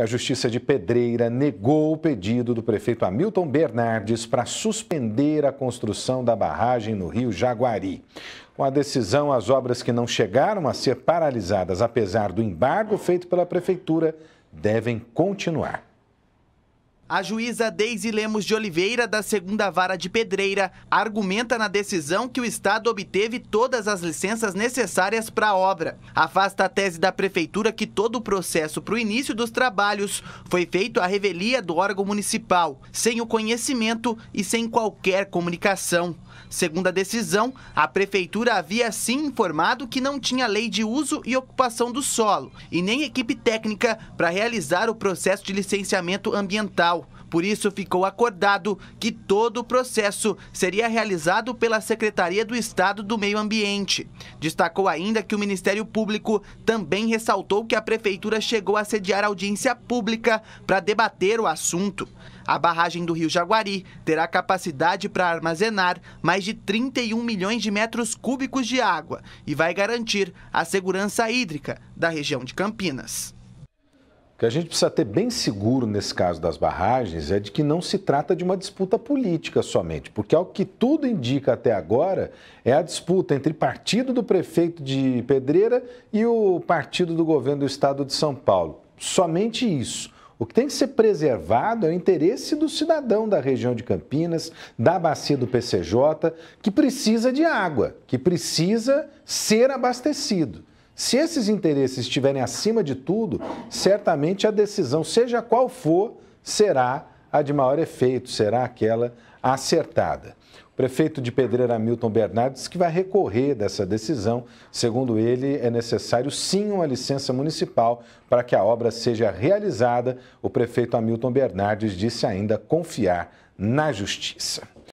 a Justiça de Pedreira negou o pedido do prefeito Hamilton Bernardes para suspender a construção da barragem no rio Jaguari. Com a decisão, as obras que não chegaram a ser paralisadas, apesar do embargo feito pela prefeitura, devem continuar. A juíza Deise Lemos de Oliveira, da segunda vara de Pedreira, argumenta na decisão que o Estado obteve todas as licenças necessárias para a obra. Afasta a tese da Prefeitura que todo o processo para o início dos trabalhos foi feito à revelia do órgão municipal, sem o conhecimento e sem qualquer comunicação. Segundo a decisão, a prefeitura havia sim informado que não tinha lei de uso e ocupação do solo e nem equipe técnica para realizar o processo de licenciamento ambiental. Por isso, ficou acordado que todo o processo seria realizado pela Secretaria do Estado do Meio Ambiente. Destacou ainda que o Ministério Público também ressaltou que a Prefeitura chegou a sediar audiência pública para debater o assunto. A barragem do Rio Jaguari terá capacidade para armazenar mais de 31 milhões de metros cúbicos de água e vai garantir a segurança hídrica da região de Campinas que a gente precisa ter bem seguro nesse caso das barragens é de que não se trata de uma disputa política somente, porque ao que tudo indica até agora é a disputa entre partido do prefeito de Pedreira e o partido do governo do estado de São Paulo. Somente isso. O que tem que ser preservado é o interesse do cidadão da região de Campinas, da bacia do PCJ, que precisa de água, que precisa ser abastecido. Se esses interesses estiverem acima de tudo, certamente a decisão, seja qual for, será a de maior efeito, será aquela acertada. O prefeito de Pedreira Hamilton Bernardes que vai recorrer dessa decisão. Segundo ele, é necessário sim uma licença municipal para que a obra seja realizada. O prefeito Hamilton Bernardes disse ainda confiar na justiça.